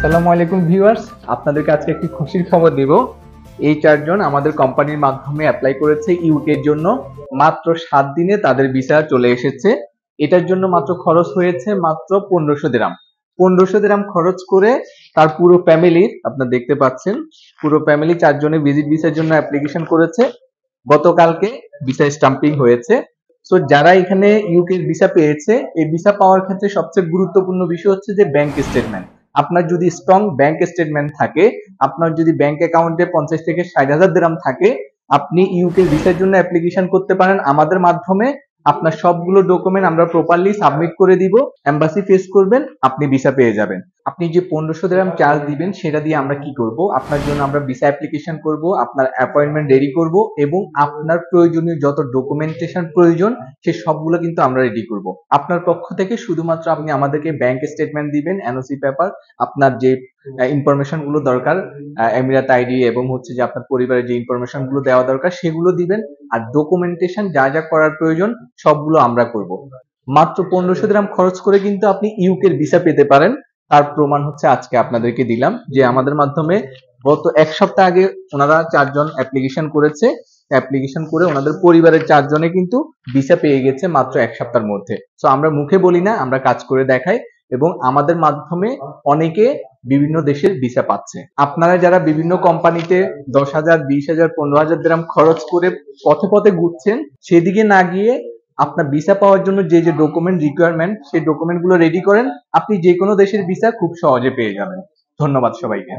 আসসালামু আলাইকুম ভিউয়ার্স আপনাদেরকে আজকে একটি খুশির খবর দিব এই চারজন আমাদের কোম্পানির মাধ্যমে অ্যাপ্লাই করেছে ইউকের জন্য মাত্র সাত দিনে তাদের ভিসা চলে এসেছে এটার জন্য মাত্র খরচ হয়েছে মাত্র পনেরোশো দিরাম পনেরোশো দিরাম খরচ করে তার পুরো ফ্যামিলি আপনারা দেখতে পাচ্ছেন পুরো ফ্যামিলি চারজনে ভিজিট ভিসার জন্য অ্যাপ্লিকেশন করেছে গতকালকে ভিসা স্টাম্পিং হয়েছে সো যারা এখানে ইউকে ভিসা পেয়েছে এই ভিসা পাওয়ার ক্ষেত্রে সবচেয়ে গুরুত্বপূর্ণ বিষয় হচ্ছে যে ব্যাংক স্টেটমেন্ট আপনার যদি স্ট্রং ব্যাংক স্টেটমেন্ট থাকে আপনার যদি ব্যাংক অ্যাকাউন্টে পঞ্চাশ থেকে ষাট হাজার দেরাম থাকে আপনি ইউকে ভিসার জন্য অ্যাপ্লিকেশন করতে পারেন আমাদের মাধ্যমে আপনার সবগুলো ডকুমেন্ট আমরা প্রপারলি সাবমিট করে দিব এম্বাসি ফেস করবেন আপনি ভিসা পেয়ে যাবেন আপনি যে পনেরোশো গ্রাম চার্জ দিবেন সেটা দিয়ে আমরা কি করব আপনার জন্য আমরা ভিসা অ্যাপ্লিকেশন করব আপনার অ্যাপয়েন্টমেন্ট রেডি করব এবং আপনার প্রয়োজনীয় যত ডকুমেন্টেশন প্রয়োজন সে সবগুলো কিন্তু আমরা রেডি করব আপনার পক্ষ থেকে শুধুমাত্র আপনি আমাদেরকে ব্যাংক স্টেটমেন্ট দিবেন এনওসি পেপার আপনার যে ইনফরমেশন গুলো দরকার এমিরাত আইডি এবং হচ্ছে যে আপনার পরিবারের যে ইনফরমেশন গুলো দেওয়া দরকার সেগুলো দিবেন আর ডকুমেন্টেশন যা যা করার প্রয়োজন সবগুলো আমরা করব মাত্র পনেরোশো গ্রাম খরচ করে কিন্তু আপনি ইউকের ভিসা পেতে পারেন তার প্রমাণ হচ্ছে আজকে আপনাদেরকে দিলাম যে আমাদের মাধ্যমে গত এক সপ্তাহ আগে ওনারা চারজন অ্যাপ্লিকেশন করেছে অ্যাপ্লিকেশন করে ওনাদের পরিবারের চারজনে কিন্তু ভিসা পেয়ে গেছে মাত্র এক সপ্তাহের মধ্যে তো আমরা মুখে বলি না আমরা কাজ করে দেখাই এবং আমাদের মাধ্যমে অনেকে বিভিন্ন দেশের ভিসা পাচ্ছে আপনারা যারা বিভিন্ন কোম্পানিতে দশ হাজার বিশ হাজার পনেরো হাজার গ্রাম খরচ করে পথে পথে ঘুরছেন সেদিকে না গিয়ে আপনার ভিসা পাওয়ার জন্য যে যে ডকুমেন্ট রিকোয়ারমেন্ট সেই গুলো রেডি করেন আপনি যে কোনো দেশের ভিসা খুব সহজে পেয়ে যাবেন ধন্যবাদ সবাইকে